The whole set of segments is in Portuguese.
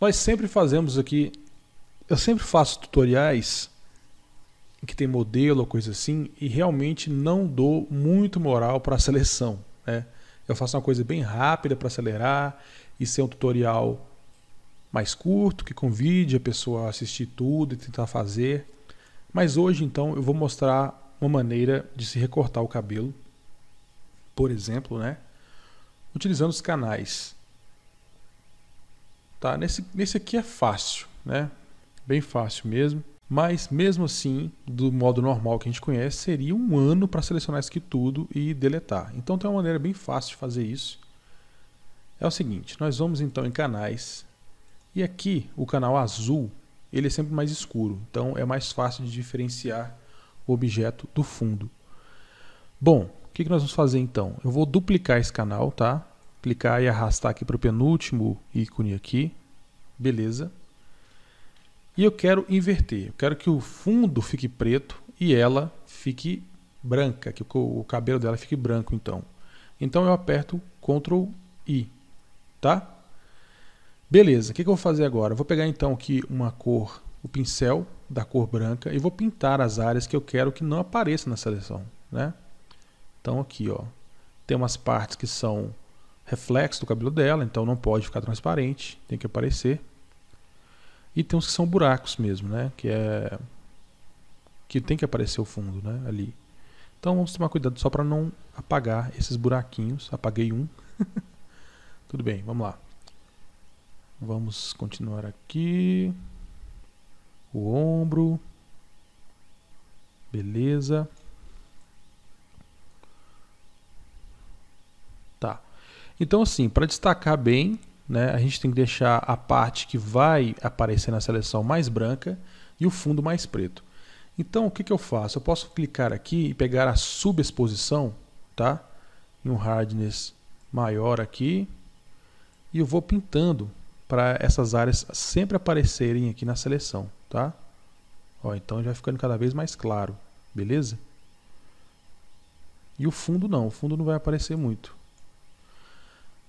Nós sempre fazemos aqui, eu sempre faço tutoriais que tem modelo ou coisa assim e realmente não dou muito moral para a seleção. Né? Eu faço uma coisa bem rápida para acelerar e ser um tutorial mais curto, que convide a pessoa a assistir tudo e tentar fazer. Mas hoje, então, eu vou mostrar uma maneira de se recortar o cabelo, por exemplo, né? utilizando os canais. Tá, nesse, nesse aqui é fácil, né? Bem fácil mesmo. Mas mesmo assim, do modo normal que a gente conhece, seria um ano para selecionar isso aqui tudo e deletar. Então tem uma maneira bem fácil de fazer isso. É o seguinte, nós vamos então em canais. E aqui o canal azul, ele é sempre mais escuro. Então é mais fácil de diferenciar o objeto do fundo. Bom, o que, que nós vamos fazer então? Eu vou duplicar esse canal, tá? clicar e arrastar aqui para o penúltimo ícone aqui. Beleza. E eu quero inverter. Eu quero que o fundo fique preto e ela fique branca, que o cabelo dela fique branco então. Então eu aperto Ctrl I, tá? Beleza, o que, que eu vou fazer agora? Eu vou pegar então aqui uma cor, o pincel da cor branca e vou pintar as áreas que eu quero que não apareçam na seleção, né? Então aqui, ó, tem umas partes que são reflexo do cabelo dela, então não pode ficar transparente, tem que aparecer. E tem uns que são buracos mesmo, né? Que é que tem que aparecer o fundo, né? Ali. Então vamos tomar cuidado só para não apagar esses buraquinhos. Apaguei um. Tudo bem, vamos lá. Vamos continuar aqui. O ombro. Beleza. Então, assim, para destacar bem, né, a gente tem que deixar a parte que vai aparecer na seleção mais branca e o fundo mais preto. Então, o que, que eu faço? Eu posso clicar aqui e pegar a subexposição, tá? Em um hardness maior aqui. E eu vou pintando para essas áreas sempre aparecerem aqui na seleção, tá? Ó, então já vai ficando cada vez mais claro, beleza? E o fundo não, o fundo não vai aparecer muito.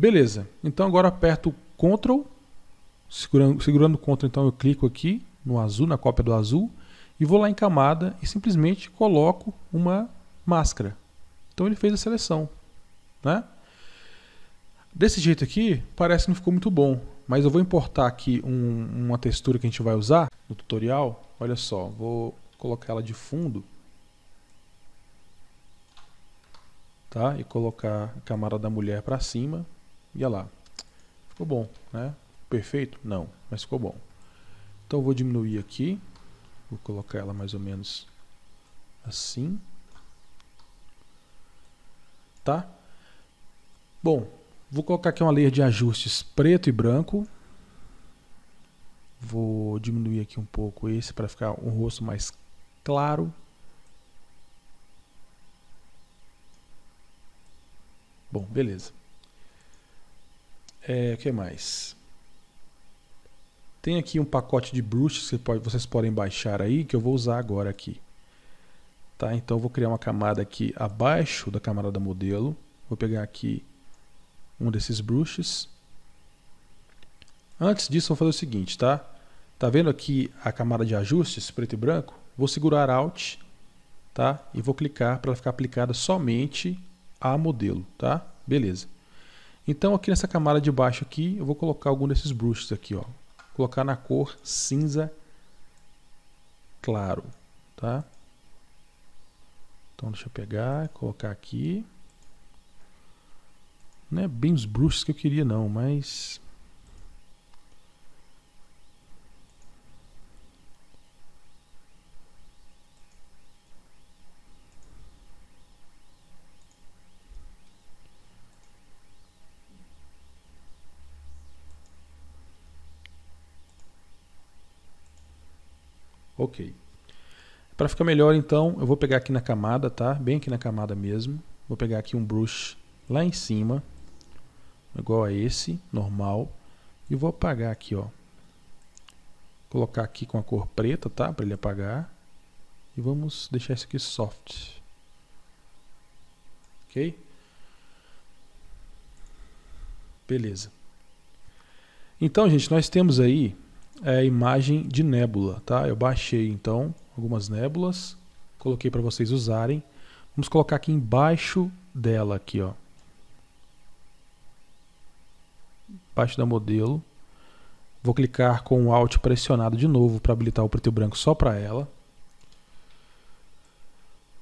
Beleza. Então agora aperto Ctrl, segurando, segurando o Ctrl, então eu clico aqui no azul, na cópia do azul, e vou lá em camada e simplesmente coloco uma máscara. Então ele fez a seleção, né? Desse jeito aqui, parece que não ficou muito bom, mas eu vou importar aqui um, uma textura que a gente vai usar no tutorial. Olha só, vou colocar ela de fundo. Tá? E colocar a camada da mulher para cima olha lá. Ficou bom, né? Perfeito? Não, mas ficou bom. Então eu vou diminuir aqui. Vou colocar ela mais ou menos assim. Tá? Bom, vou colocar aqui uma layer de ajustes preto e branco. Vou diminuir aqui um pouco esse para ficar um rosto mais claro. Bom, beleza. É, o que mais? Tem aqui um pacote de bruxas que pode, vocês podem baixar aí, que eu vou usar agora aqui. Tá? Então eu vou criar uma camada aqui abaixo da camada da modelo. Vou pegar aqui um desses brushes. Antes disso, vou fazer o seguinte, tá? Tá vendo aqui a camada de ajustes, preto e branco? Vou segurar Alt, tá? E vou clicar para ela ficar aplicada somente a modelo, tá? Beleza. Então aqui nessa camada de baixo aqui, eu vou colocar algum desses brushes aqui, ó. Vou colocar na cor cinza claro, tá? Então deixa eu pegar, colocar aqui. Não é bem os brushes que eu queria não, mas Ok. Para ficar melhor, então, eu vou pegar aqui na camada, tá? Bem aqui na camada mesmo. Vou pegar aqui um brush lá em cima, igual a esse, normal. E vou apagar aqui, ó. Colocar aqui com a cor preta, tá? Para ele apagar. E vamos deixar isso aqui soft. Ok? Beleza. Então, gente, nós temos aí é a imagem de nébula, tá? Eu baixei então algumas nébulas, coloquei para vocês usarem. Vamos colocar aqui embaixo dela aqui, ó. Embaixo da modelo. Vou clicar com o Alt pressionado de novo para habilitar o preto e branco só para ela.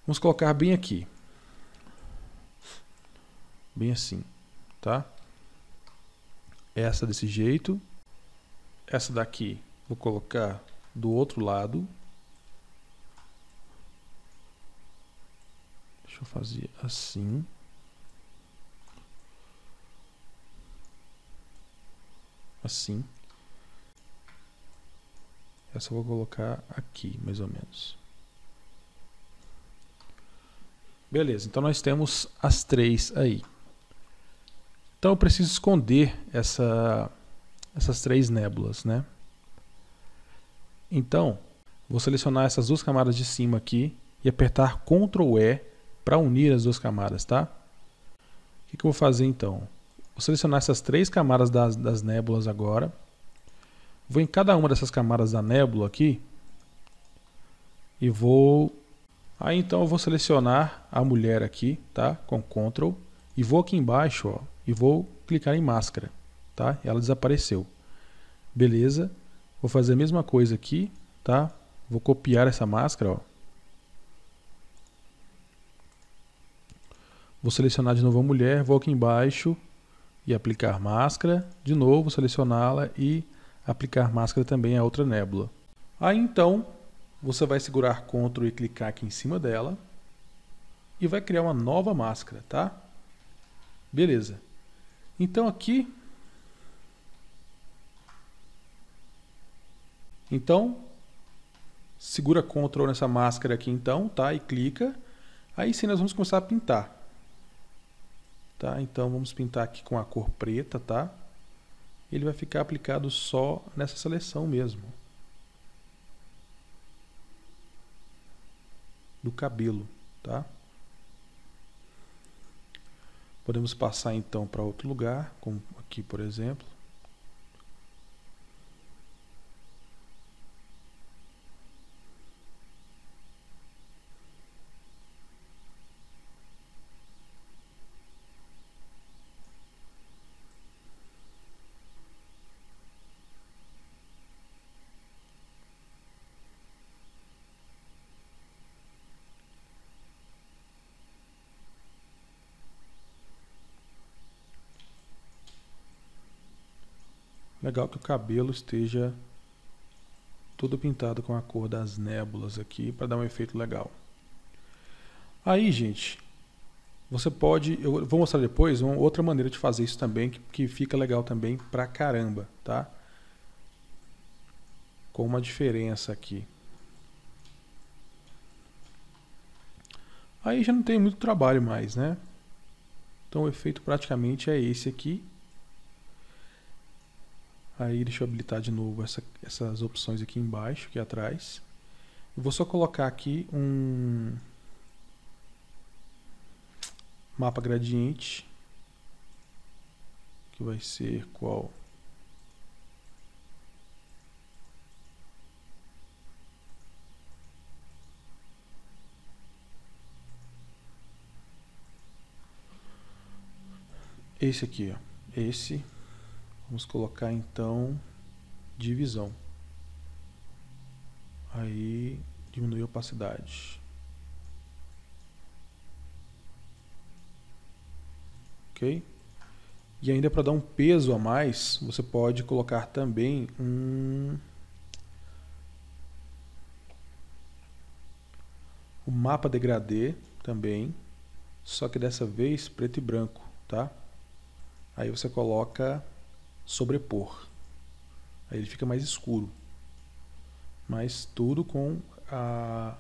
Vamos colocar bem aqui. Bem assim, tá? Essa desse jeito essa daqui vou colocar do outro lado. Deixa eu fazer assim. Assim. Essa eu vou colocar aqui, mais ou menos. Beleza, então nós temos as três aí. Então eu preciso esconder essa essas três nébulas, né? Então, vou selecionar essas duas camadas de cima aqui e apertar Ctrl E para unir as duas camadas, tá? O que, que, eu vou fazer então? Vou selecionar essas três camadas das, das nébulas agora. Vou em cada uma dessas camadas da nébula aqui e vou... Aí então eu vou selecionar a mulher aqui, tá? Com Ctrl e vou aqui embaixo, ó, e vou clicar em máscara tá? Ela desapareceu. Beleza. Vou fazer a mesma coisa aqui, tá? Vou copiar essa máscara, ó. Vou selecionar de novo a mulher, vou aqui embaixo e aplicar máscara. De novo, selecioná-la e aplicar máscara também a outra nébula. Aí então, você vai segurar Ctrl e clicar aqui em cima dela e vai criar uma nova máscara, tá? Beleza. Então aqui Então, segura Ctrl nessa máscara aqui então, tá? E clica. Aí sim nós vamos começar a pintar. Tá? Então vamos pintar aqui com a cor preta, tá? Ele vai ficar aplicado só nessa seleção mesmo. Do cabelo, tá? Podemos passar então para outro lugar, como aqui por exemplo. Legal que o cabelo esteja todo pintado com a cor das nébulas aqui para dar um efeito legal. Aí, gente, você pode, eu vou mostrar depois uma outra maneira de fazer isso também que, que fica legal também pra caramba, tá? Com uma diferença aqui. Aí já não tem muito trabalho mais, né? Então o efeito praticamente é esse aqui. Aí deixa eu habilitar de novo essa, essas opções aqui embaixo, aqui atrás. Eu vou só colocar aqui um mapa gradiente, que vai ser qual? Esse aqui, ó. Esse Vamos colocar então divisão. Aí diminui a opacidade. Ok? E ainda para dar um peso a mais, você pode colocar também um o mapa degradê também, só que dessa vez preto e branco, tá? Aí você coloca sobrepor. Aí ele fica mais escuro. Mas tudo com a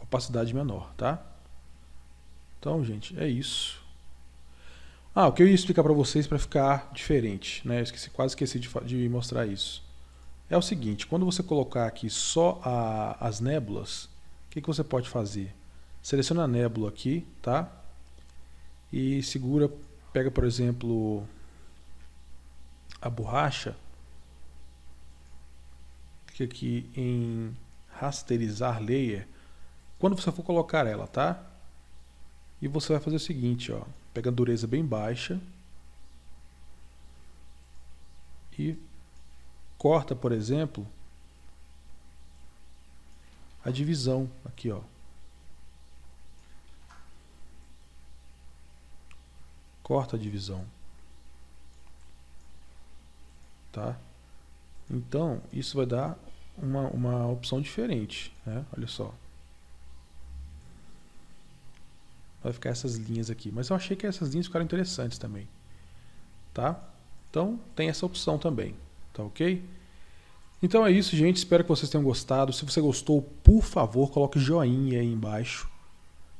opacidade menor, tá? Então, gente, é isso. Ah, o que eu ia explicar para vocês para ficar diferente, né? Eu esqueci, quase esqueci de, de, mostrar isso. É o seguinte, quando você colocar aqui só a, as nébulas, o que, que você pode fazer? Seleciona a nébula aqui, tá? e segura, pega por exemplo a borracha, que aqui em rasterizar layer. Quando você for colocar ela, tá? E você vai fazer o seguinte, ó, pega a dureza bem baixa e corta, por exemplo, a divisão aqui, ó, corta a divisão. Tá? Então, isso vai dar uma, uma opção diferente. Né? Olha só. Vai ficar essas linhas aqui. Mas eu achei que essas linhas ficaram interessantes também. Tá? Então, tem essa opção também. Tá ok? Então é isso, gente. Espero que vocês tenham gostado. Se você gostou, por favor, coloque joinha aí embaixo.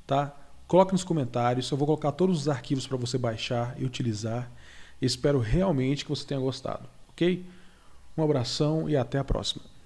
Tá? Coloque nos comentários, eu vou colocar todos os arquivos para você baixar e utilizar. Espero realmente que você tenha gostado, ok? Um abração e até a próxima.